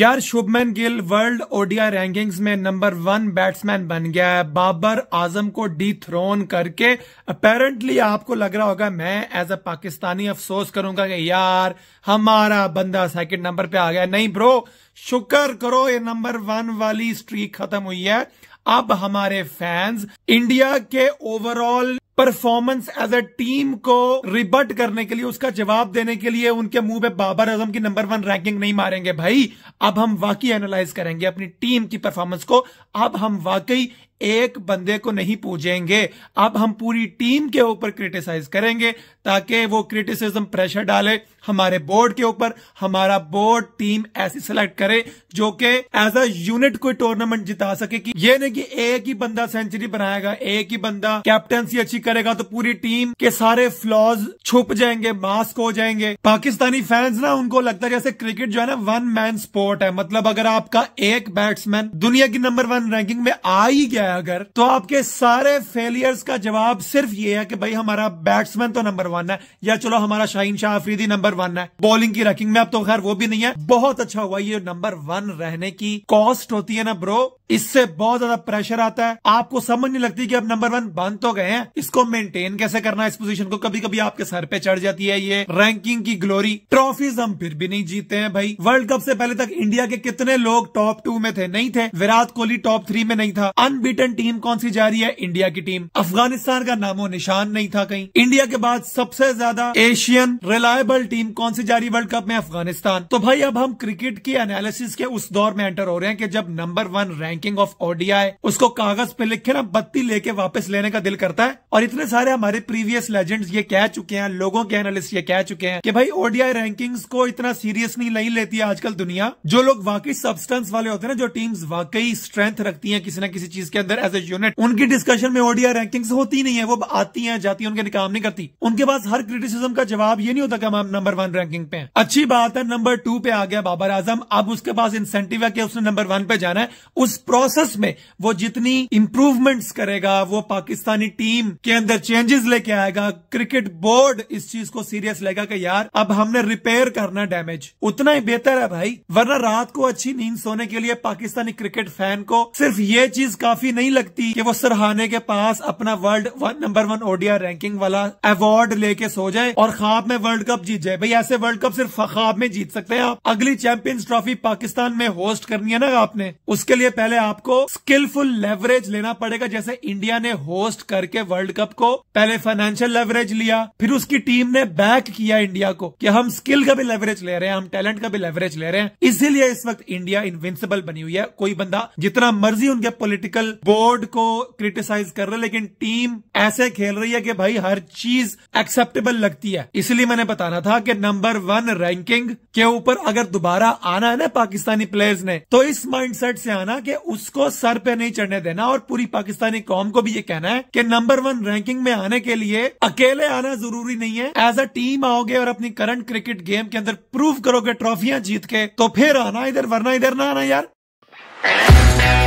यार Shubman Gill world ODI rankings में number one batsman बन गया है बाबर आजम को डी थ्रोन करके अपेरेंटली आपको लग रहा होगा मैं एज अ पाकिस्तानी अफसोस करूंगा कि यार हमारा बंदा सेकंड नंबर पे आ गया नहीं ब्रो शुक्र करो ये नंबर वन वाली स्ट्रीक खत्म हुई है अब हमारे फैंस इंडिया के overall performance as a team को रिबट करने के लिए उसका जवाब देने के लिए उनके मुंह पे बाबर आजम की नंबर वन रैंकिंग नहीं मारेंगे भाई अब हम वाकई एनालाइज करेंगे अपनी टीम की परफॉर्मेंस को अब हम वाकई एक बंदे को नहीं पूजेंगे अब हम पूरी टीम के ऊपर क्रिटिसाइज करेंगे ताकि वो क्रिटिसिज्म प्रेशर डाले हमारे बोर्ड के ऊपर हमारा बोर्ड टीम ऐसी सिलेक्ट करे जो कि एज अ यूनिट कोई टूर्नामेंट जिता सके कि ये नहीं कि एक ही बंदा सेंचुरी बनाएगा एक ही बंदा कैप्टनसी अच्छी करेगा तो पूरी टीम के सारे फ्लॉज छुप जाएंगे मास्क हो जाएंगे पाकिस्तानी फैंस ना उनको लगता है जैसे क्रिकेट जो है ना वन मैन स्पोर्ट है मतलब अगर आपका एक बैट्समैन दुनिया की नंबर वन रैंकिंग में आ ही गया है अगर तो आपके सारे फेलियर्स का जवाब सिर्फ ये है कि भाई हमारा बैट्समैन तो नंबर वन है या चलो हमारा शाहीन शाह आफरीदी नंबर वन है बॉलिंग की रैकिंग में अब तो खैर वो भी नहीं है बहुत अच्छा हुआ ये नंबर वन रहने की कॉस्ट होती है ना ब्रो इससे बहुत ज्यादा प्रेशर आता है आपको समझ नहीं लगती कि अब नंबर वन बन तो गए हैं इसको मेंटेन कैसे करना है इस पोजीशन को कभी कभी आपके सर पे चढ़ जाती है ये रैंकिंग की ग्लोरी ट्रॉफीज हम फिर भी नहीं जीते हैं भाई वर्ल्ड कप से पहले तक इंडिया के कितने लोग टॉप टू में थे नहीं थे विराट कोहली टॉप थ्री में नहीं था अनबीटन टीम कौन सी जा रही है इंडिया की टीम अफगानिस्तान का नामो निशान नहीं था कहीं इंडिया के बाद सबसे ज्यादा एशियन रिलायबल टीम कौन सी जा रही वर्ल्ड कप में अफगानिस्तान तो भाई अब हम क्रिकेट की एनालिसिस के उस दौर में एंटर हो रहे हैं कि जब number one rank ranking of ODI उसको कागज पे लिख के ना बत्ती लेके वापस लेने का दिल करता है और इतने सारे हमारे प्रीवियस लेजेंड्स ये कह चुके हैं लोगों के एनालिस्ट ये कह चुके हैं कि भाई ओडीआई रैंकिंग्स को इतना सीरियसली नहीं लेती है आजकल दुनिया जो लोग वाकई सब्सटेंस वाले होते हैं जो टीम वाकई स्ट्रेंथ रखती है किसी न किसी चीज के अंदर एज ए यूनिट उनकी डिस्कशन में ओडिया रैंकिंग होती नहीं है वो आती है जाती है उनके काम नहीं करती उनके पास हर क्रिटिसिज्म का जवाब ये नहीं होता कि हम नंबर वन रैंकिंग पे अच्छी बात है नंबर टू पे आ गया बाबर आजम अब उसके पास इंसेंटिव है कि उसने नंबर वन पे जाना है उस प्रोसेस में वो जितनी इम्प्रूवमेंट्स करेगा वो पाकिस्तानी टीम के अंदर चेंजेस लेके आएगा क्रिकेट बोर्ड इस चीज को सीरियस लेगा कि यार अब हमने रिपेयर करना डैमेज उतना ही बेहतर है भाई वरना रात को अच्छी नींद सोने के लिए पाकिस्तानी क्रिकेट फैन को सिर्फ ये चीज काफी नहीं लगती कि वो सरहाने के पास अपना world one, number one ODI ranking वाला अवार्ड लेके सो जाए और ख्वाब में वर्ल्ड कप जीत जाए भाई ऐसे वर्ल्ड कप सिर्फ ख्वाब में जीत सकते हैं आप अगली चैंपियंस ट्रॉफी पाकिस्तान में होस्ट करनी है ना आपने उसके लिए पहले पहले आपको स्किलफुल लेवरेज लेना पड़ेगा जैसे इंडिया ने होस्ट करके वर्ल्ड कप को पहले फाइनेंशियल लेवरेज लिया फिर उसकी टीम ने बैक किया इंडिया को कि हम स्किल का भी लेवरेज ले रहे हैं हम टैलेंट का भी लेवरेज ले रहे हैं इसीलिए इस वक्त इंडिया इनविंसिबल बनी हुई है कोई बंदा जितना मर्जी उनके पोलिटिकल बोर्ड को क्रिटिसाइज कर रहे लेकिन टीम ऐसे खेल रही है कि भाई हर चीज एक्सेप्टेबल लगती है इसलिए मैंने बताना था कि नंबर वन रैंकिंग के ऊपर अगर दोबारा आना है ना पाकिस्तानी प्लेयर्स ने तो इस माइंडसेट से आना कि उसको सर पे नहीं चढ़ने देना और पूरी पाकिस्तानी कौम को भी ये कहना है कि नंबर वन रैंकिंग में आने के लिए अकेले आना जरूरी नहीं है एज अ टीम आओगे और अपनी करंट क्रिकेट गेम के अंदर प्रूव करोगे ट्रॉफियां जीत के तो फिर आना इधर वरना इधर ना आना यार